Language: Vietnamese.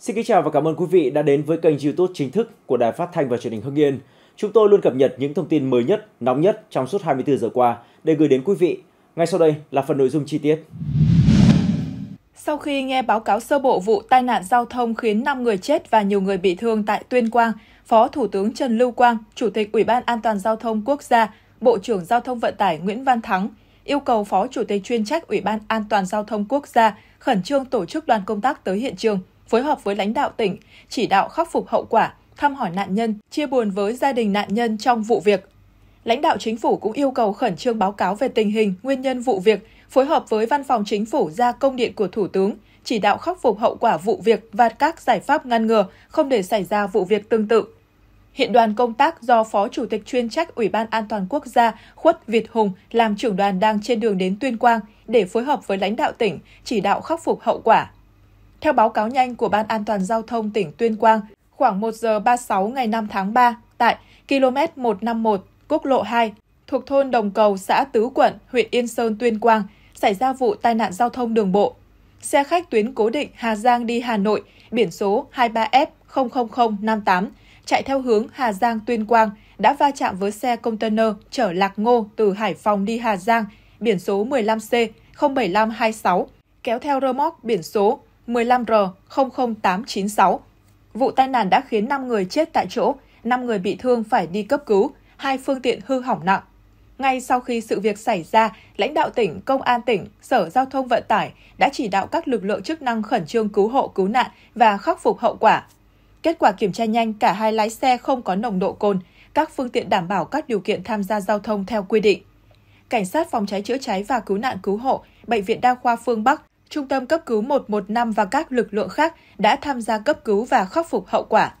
Xin kính chào và cảm ơn quý vị đã đến với kênh YouTube chính thức của Đài Phát thanh và Truyền hình Hưng Yên. Chúng tôi luôn cập nhật những thông tin mới nhất, nóng nhất trong suốt 24 giờ qua để gửi đến quý vị. Ngay sau đây là phần nội dung chi tiết. Sau khi nghe báo cáo sơ bộ vụ tai nạn giao thông khiến 5 người chết và nhiều người bị thương tại Tuyên Quang, Phó Thủ tướng Trần Lưu Quang, Chủ tịch Ủy ban An toàn Giao thông Quốc gia, Bộ trưởng Giao thông Vận tải Nguyễn Văn Thắng yêu cầu Phó Chủ tịch chuyên trách Ủy ban An toàn Giao thông Quốc gia khẩn trương tổ chức đoàn công tác tới hiện trường – phối hợp với lãnh đạo tỉnh, chỉ đạo khắc phục hậu quả, thăm hỏi nạn nhân, chia buồn với gia đình nạn nhân trong vụ việc. Lãnh đạo chính phủ cũng yêu cầu khẩn trương báo cáo về tình hình, nguyên nhân vụ việc, phối hợp với văn phòng chính phủ ra công điện của Thủ tướng, chỉ đạo khắc phục hậu quả vụ việc và các giải pháp ngăn ngừa, không để xảy ra vụ việc tương tự. Hiện đoàn công tác do Phó Chủ tịch chuyên trách Ủy ban An toàn Quốc gia Khuất Việt Hùng làm trưởng đoàn đang trên đường đến Tuyên Quang để phối hợp với lãnh đạo tỉnh chỉ đạo khắc phục hậu quả. Theo báo cáo nhanh của Ban An toàn Giao thông tỉnh Tuyên Quang, khoảng 1 giờ 36 ngày 5 tháng 3 tại km 151, quốc lộ 2, thuộc thôn Đồng Cầu, xã Tứ Quận, huyện Yên Sơn, Tuyên Quang, xảy ra vụ tai nạn giao thông đường bộ. Xe khách tuyến cố định Hà Giang đi Hà Nội, biển số 23F00058, chạy theo hướng Hà Giang Tuyên Quang đã va chạm với xe container chở lạc ngô từ Hải Phòng đi Hà Giang, biển số 15C07526, kéo theo rơ móc biển số 15R00896. Vụ tai nạn đã khiến 5 người chết tại chỗ, 5 người bị thương phải đi cấp cứu, hai phương tiện hư hỏng nặng. Ngay sau khi sự việc xảy ra, lãnh đạo tỉnh, công an tỉnh, Sở Giao thông Vận tải đã chỉ đạo các lực lượng chức năng khẩn trương cứu hộ cứu nạn và khắc phục hậu quả. Kết quả kiểm tra nhanh cả hai lái xe không có nồng độ cồn, các phương tiện đảm bảo các điều kiện tham gia giao thông theo quy định. Cảnh sát phòng cháy chữa cháy và cứu nạn cứu hộ, Bệnh viện Đa khoa Phương Bắc Trung tâm cấp cứu 115 và các lực lượng khác đã tham gia cấp cứu và khắc phục hậu quả.